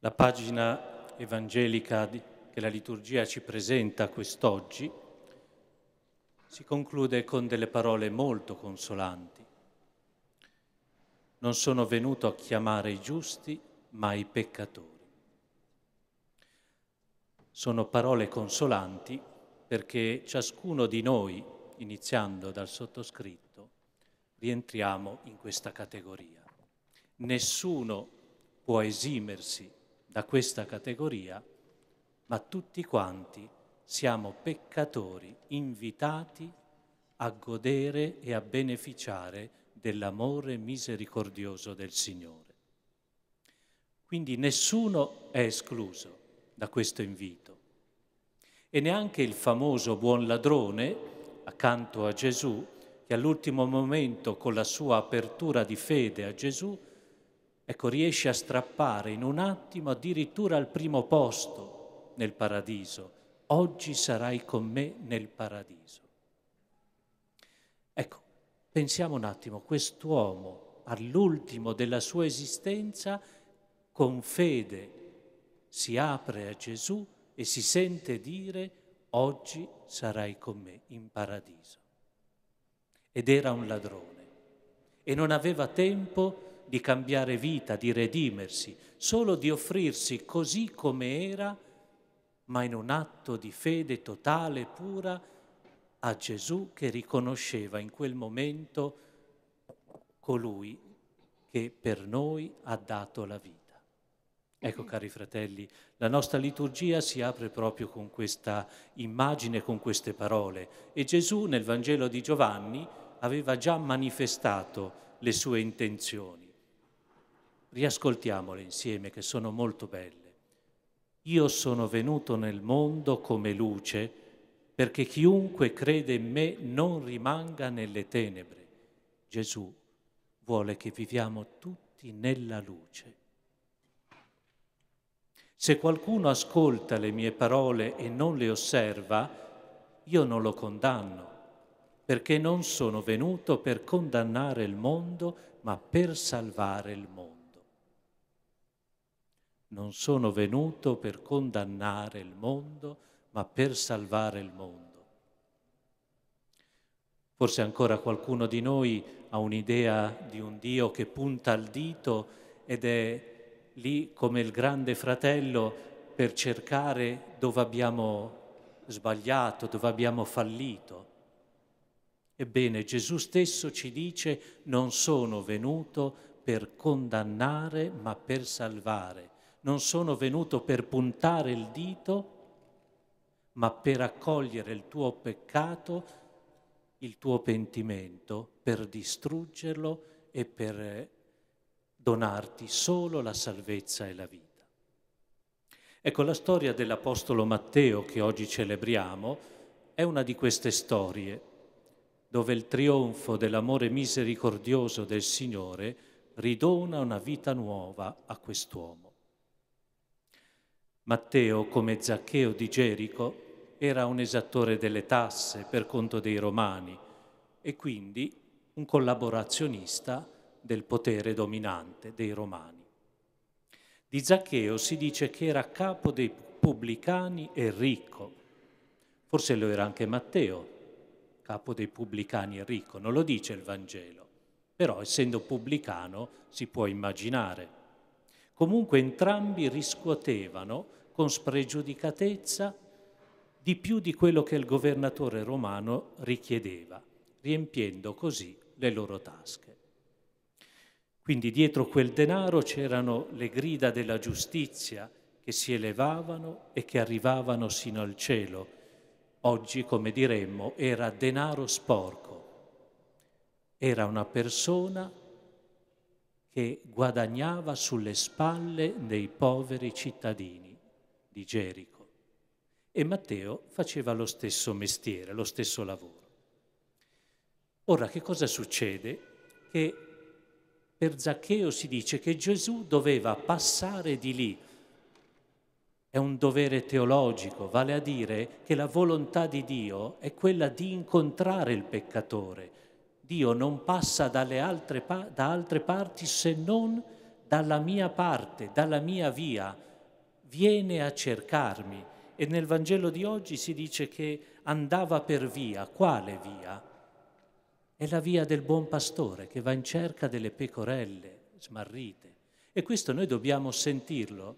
La pagina evangelica che la liturgia ci presenta quest'oggi si conclude con delle parole molto consolanti. Non sono venuto a chiamare i giusti, ma i peccatori. Sono parole consolanti perché ciascuno di noi, iniziando dal sottoscritto, rientriamo in questa categoria. Nessuno può esimersi da questa categoria, ma tutti quanti siamo peccatori invitati a godere e a beneficiare dell'amore misericordioso del Signore. Quindi nessuno è escluso da questo invito e neanche il famoso buon ladrone accanto a Gesù che all'ultimo momento con la sua apertura di fede a Gesù Ecco, riesce a strappare in un attimo addirittura al primo posto nel paradiso. Oggi sarai con me nel paradiso. Ecco, pensiamo un attimo, quest'uomo all'ultimo della sua esistenza con fede si apre a Gesù e si sente dire oggi sarai con me in paradiso. Ed era un ladrone e non aveva tempo di cambiare vita, di redimersi, solo di offrirsi così come era, ma in un atto di fede totale e pura a Gesù che riconosceva in quel momento colui che per noi ha dato la vita. Ecco, cari fratelli, la nostra liturgia si apre proprio con questa immagine, con queste parole. E Gesù nel Vangelo di Giovanni aveva già manifestato le sue intenzioni. Riascoltiamole insieme che sono molto belle. Io sono venuto nel mondo come luce perché chiunque crede in me non rimanga nelle tenebre. Gesù vuole che viviamo tutti nella luce. Se qualcuno ascolta le mie parole e non le osserva, io non lo condanno, perché non sono venuto per condannare il mondo, ma per salvare il mondo. Non sono venuto per condannare il mondo, ma per salvare il mondo. Forse ancora qualcuno di noi ha un'idea di un Dio che punta il dito ed è lì come il grande fratello per cercare dove abbiamo sbagliato, dove abbiamo fallito. Ebbene, Gesù stesso ci dice non sono venuto per condannare ma per salvare non sono venuto per puntare il dito, ma per accogliere il tuo peccato, il tuo pentimento, per distruggerlo e per donarti solo la salvezza e la vita. Ecco, la storia dell'Apostolo Matteo che oggi celebriamo è una di queste storie dove il trionfo dell'amore misericordioso del Signore ridona una vita nuova a quest'uomo. Matteo, come Zaccheo di Gerico, era un esattore delle tasse per conto dei romani e quindi un collaborazionista del potere dominante dei romani. Di Zaccheo si dice che era capo dei pubblicani e ricco. Forse lo era anche Matteo, capo dei pubblicani e ricco, non lo dice il Vangelo, però essendo pubblicano si può immaginare. Comunque entrambi riscuotevano con spregiudicatezza di più di quello che il governatore romano richiedeva, riempiendo così le loro tasche. Quindi dietro quel denaro c'erano le grida della giustizia che si elevavano e che arrivavano sino al cielo. Oggi, come diremmo, era denaro sporco. Era una persona che guadagnava sulle spalle dei poveri cittadini di Gerico. E Matteo faceva lo stesso mestiere, lo stesso lavoro. Ora, che cosa succede? Che per Zaccheo si dice che Gesù doveva passare di lì. È un dovere teologico, vale a dire che la volontà di Dio è quella di incontrare il peccatore. Dio non passa altre, da altre parti se non dalla mia parte, dalla mia via, viene a cercarmi. E nel Vangelo di oggi si dice che andava per via. Quale via? È la via del buon pastore che va in cerca delle pecorelle smarrite. E questo noi dobbiamo sentirlo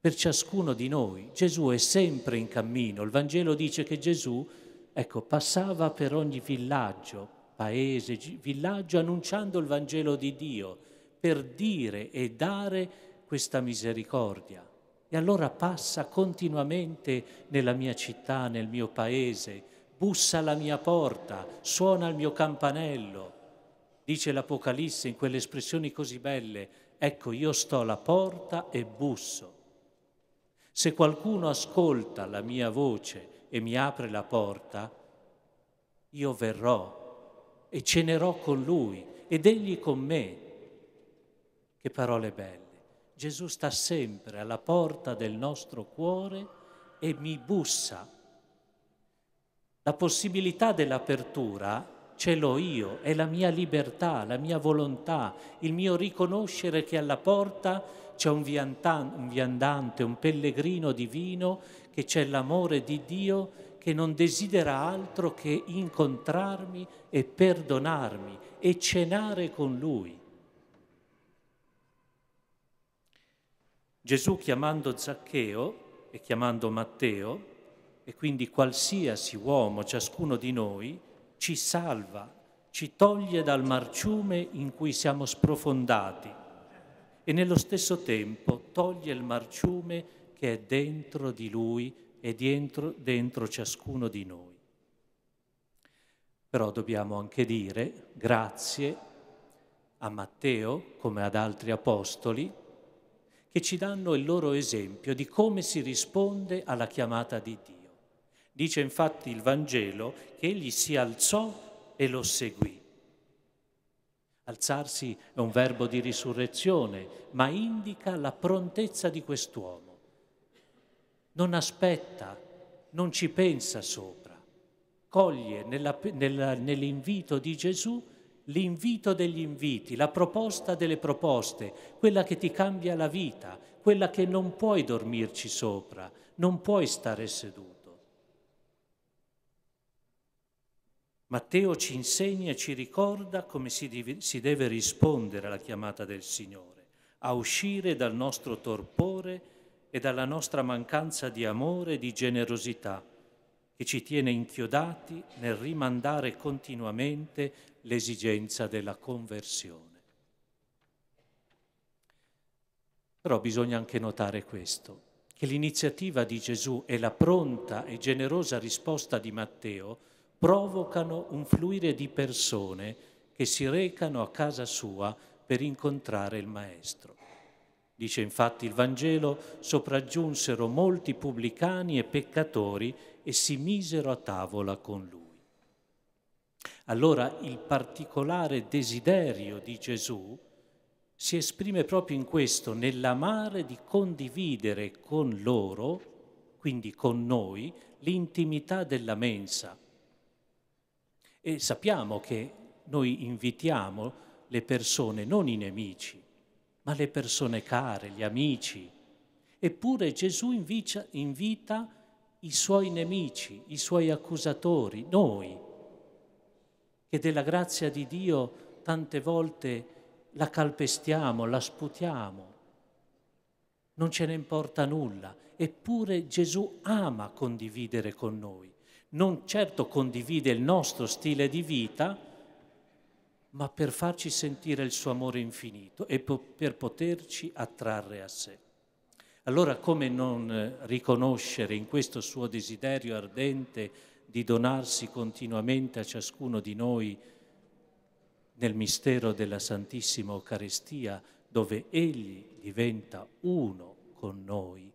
per ciascuno di noi. Gesù è sempre in cammino. Il Vangelo dice che Gesù, ecco, passava per ogni villaggio, paese, villaggio, annunciando il Vangelo di Dio per dire e dare questa misericordia. E allora passa continuamente nella mia città, nel mio paese, bussa alla mia porta, suona il mio campanello. Dice l'Apocalisse in quelle espressioni così belle, ecco io sto alla porta e busso. Se qualcuno ascolta la mia voce e mi apre la porta, io verrò e cenerò con lui ed egli con me. Che parole belle. Gesù sta sempre alla porta del nostro cuore e mi bussa. La possibilità dell'apertura ce l'ho io, è la mia libertà, la mia volontà, il mio riconoscere che alla porta c'è un, viandante, un pellegrino divino, che c'è l'amore di Dio che non desidera altro che incontrarmi e perdonarmi e cenare con Lui. Gesù chiamando Zaccheo e chiamando Matteo, e quindi qualsiasi uomo, ciascuno di noi, ci salva, ci toglie dal marciume in cui siamo sprofondati e nello stesso tempo toglie il marciume che è dentro di lui e dentro, dentro ciascuno di noi. Però dobbiamo anche dire grazie a Matteo come ad altri apostoli che ci danno il loro esempio di come si risponde alla chiamata di Dio. Dice infatti il Vangelo che egli si alzò e lo seguì. Alzarsi è un verbo di risurrezione, ma indica la prontezza di quest'uomo. Non aspetta, non ci pensa sopra, coglie nella, nella, nell'invito di Gesù l'invito degli inviti, la proposta delle proposte, quella che ti cambia la vita, quella che non puoi dormirci sopra, non puoi stare seduto. Matteo ci insegna e ci ricorda come si deve rispondere alla chiamata del Signore, a uscire dal nostro torpore e dalla nostra mancanza di amore e di generosità che ci tiene inchiodati nel rimandare continuamente l'esigenza della conversione. Però bisogna anche notare questo, che l'iniziativa di Gesù e la pronta e generosa risposta di Matteo provocano un fluire di persone che si recano a casa sua per incontrare il Maestro. Dice infatti il Vangelo, sopraggiunsero molti pubblicani e peccatori e si misero a tavola con lui. Allora il particolare desiderio di Gesù si esprime proprio in questo, nell'amare di condividere con loro, quindi con noi, l'intimità della mensa. E sappiamo che noi invitiamo le persone, non i nemici, ma le persone care, gli amici. Eppure Gesù invita, invita i suoi nemici, i suoi accusatori, noi, che della grazia di Dio tante volte la calpestiamo, la sputiamo, non ce ne importa nulla, eppure Gesù ama condividere con noi. Non certo condivide il nostro stile di vita, ma per farci sentire il suo amore infinito e po per poterci attrarre a sé. Allora come non riconoscere in questo suo desiderio ardente di donarsi continuamente a ciascuno di noi nel mistero della Santissima Eucaristia, dove Egli diventa uno con noi,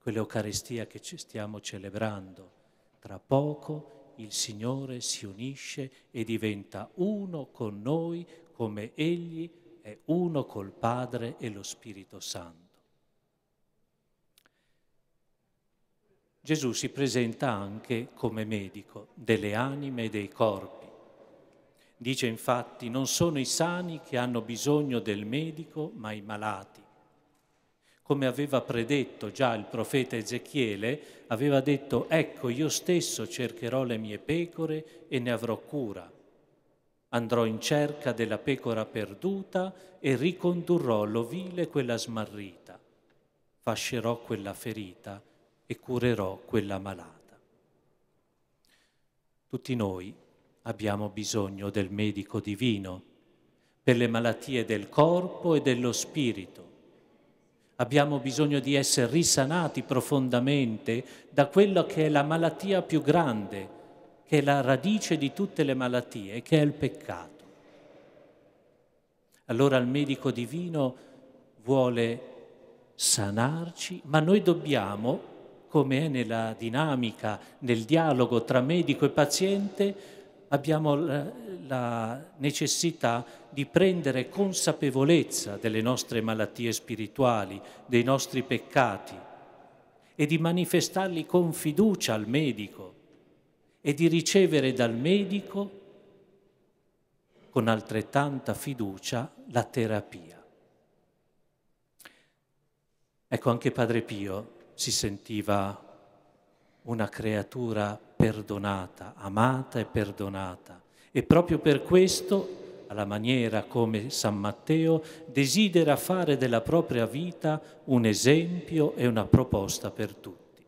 quell'Eucaristia che ci stiamo celebrando tra poco e il Signore si unisce e diventa uno con noi come Egli è uno col Padre e lo Spirito Santo. Gesù si presenta anche come medico delle anime e dei corpi. Dice infatti, non sono i sani che hanno bisogno del medico, ma i malati come aveva predetto già il profeta Ezechiele, aveva detto, ecco io stesso cercherò le mie pecore e ne avrò cura. Andrò in cerca della pecora perduta e ricondurrò l'ovile quella smarrita. Fascerò quella ferita e curerò quella malata. Tutti noi abbiamo bisogno del medico divino per le malattie del corpo e dello spirito Abbiamo bisogno di essere risanati profondamente da quella che è la malattia più grande, che è la radice di tutte le malattie, che è il peccato. Allora il medico divino vuole sanarci, ma noi dobbiamo, come è nella dinamica, nel dialogo tra medico e paziente, abbiamo la, eh, la necessità di prendere consapevolezza delle nostre malattie spirituali, dei nostri peccati e di manifestarli con fiducia al medico e di ricevere dal medico con altrettanta fiducia la terapia. Ecco, anche Padre Pio si sentiva una creatura perdonata, amata e perdonata. E proprio per questo alla maniera come San Matteo, desidera fare della propria vita un esempio e una proposta per tutti.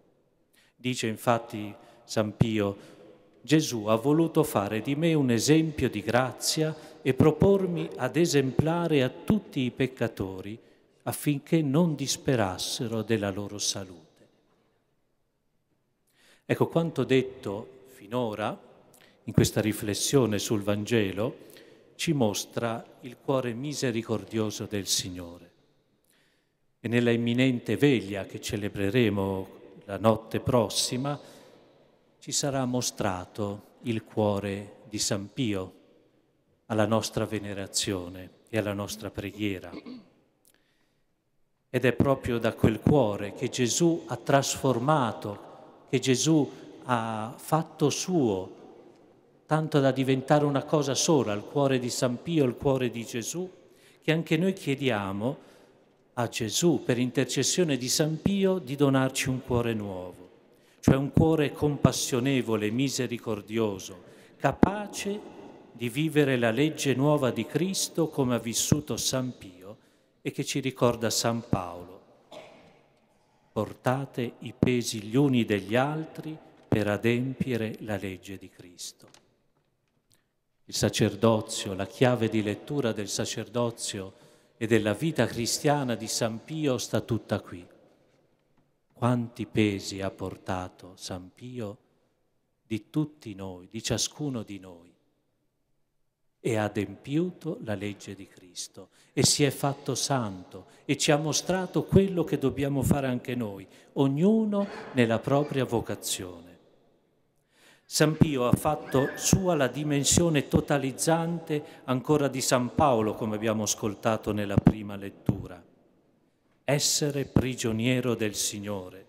Dice infatti San Pio, Gesù ha voluto fare di me un esempio di grazia e propormi ad esemplare a tutti i peccatori affinché non disperassero della loro salute. Ecco, quanto detto finora in questa riflessione sul Vangelo ci mostra il cuore misericordioso del Signore. E nella imminente veglia che celebreremo la notte prossima ci sarà mostrato il cuore di San Pio alla nostra venerazione e alla nostra preghiera. Ed è proprio da quel cuore che Gesù ha trasformato che Gesù ha fatto suo, tanto da diventare una cosa sola, il cuore di San Pio, il cuore di Gesù, che anche noi chiediamo a Gesù, per intercessione di San Pio, di donarci un cuore nuovo, cioè un cuore compassionevole, misericordioso, capace di vivere la legge nuova di Cristo come ha vissuto San Pio e che ci ricorda San Paolo portate i pesi gli uni degli altri per adempiere la legge di Cristo. Il sacerdozio, la chiave di lettura del sacerdozio e della vita cristiana di San Pio sta tutta qui. Quanti pesi ha portato San Pio di tutti noi, di ciascuno di noi? e ha adempiuto la legge di Cristo e si è fatto santo e ci ha mostrato quello che dobbiamo fare anche noi, ognuno nella propria vocazione. San Pio ha fatto sua la dimensione totalizzante ancora di San Paolo, come abbiamo ascoltato nella prima lettura. Essere prigioniero del Signore,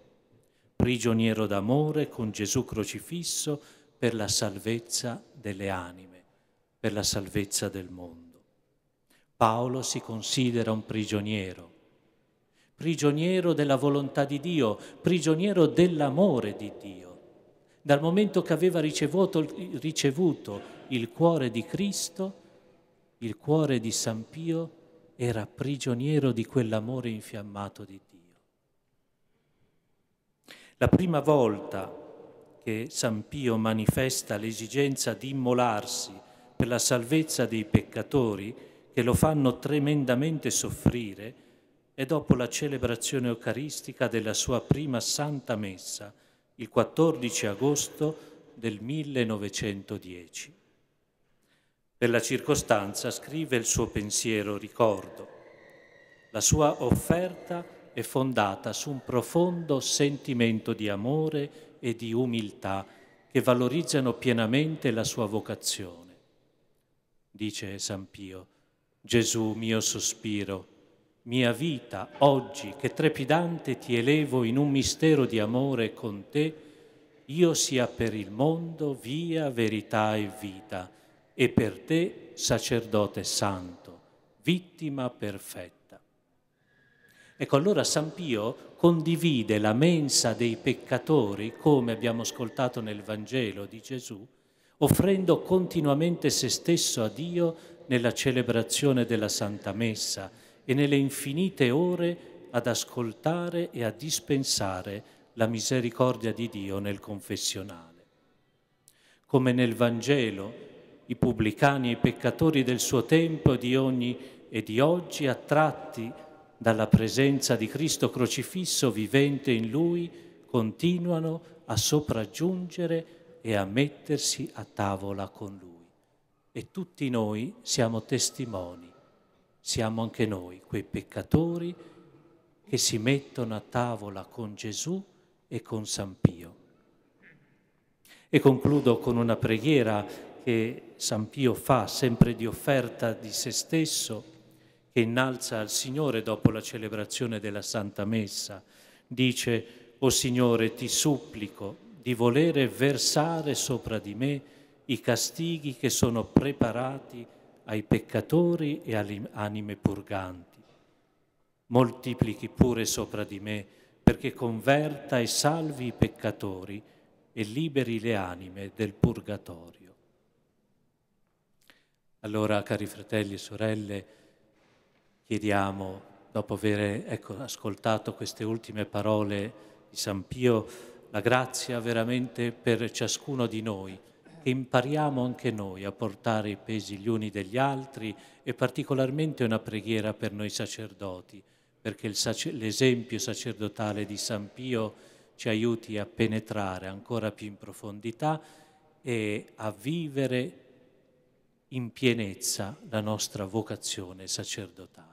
prigioniero d'amore con Gesù crocifisso per la salvezza delle anime per la salvezza del mondo. Paolo si considera un prigioniero, prigioniero della volontà di Dio, prigioniero dell'amore di Dio. Dal momento che aveva ricevuto, ricevuto, il cuore di Cristo, il cuore di San Pio era prigioniero di quell'amore infiammato di Dio. La prima volta che San Pio manifesta l'esigenza di immolarsi, per la salvezza dei peccatori che lo fanno tremendamente soffrire e dopo la celebrazione eucaristica della sua prima Santa Messa, il 14 agosto del 1910. Per la circostanza scrive il suo pensiero ricordo. La sua offerta è fondata su un profondo sentimento di amore e di umiltà che valorizzano pienamente la sua vocazione dice San Pio, Gesù mio sospiro, mia vita oggi che trepidante ti elevo in un mistero di amore con te, io sia per il mondo via, verità e vita, e per te sacerdote santo, vittima perfetta. Ecco, allora San Pio condivide la mensa dei peccatori, come abbiamo ascoltato nel Vangelo di Gesù, offrendo continuamente se stesso a Dio nella celebrazione della Santa Messa e nelle infinite ore ad ascoltare e a dispensare la misericordia di Dio nel confessionale. Come nel Vangelo, i pubblicani e i peccatori del suo tempo di ogni e di oggi, attratti dalla presenza di Cristo crocifisso vivente in lui, continuano a sopraggiungere e a mettersi a tavola con lui. E tutti noi siamo testimoni, siamo anche noi quei peccatori che si mettono a tavola con Gesù e con San Pio. E concludo con una preghiera che San Pio fa sempre di offerta di se stesso, che innalza al Signore dopo la celebrazione della Santa Messa. Dice, o Signore, ti supplico, di volere versare sopra di me i castighi che sono preparati ai peccatori e alle anime purganti. Moltiplichi pure sopra di me perché converta e salvi i peccatori e liberi le anime del purgatorio. Allora, cari fratelli e sorelle, chiediamo, dopo aver ecco, ascoltato queste ultime parole di San Pio, la grazia veramente per ciascuno di noi, che impariamo anche noi a portare i pesi gli uni degli altri e particolarmente una preghiera per noi sacerdoti, perché sacer l'esempio sacerdotale di San Pio ci aiuti a penetrare ancora più in profondità e a vivere in pienezza la nostra vocazione sacerdotale.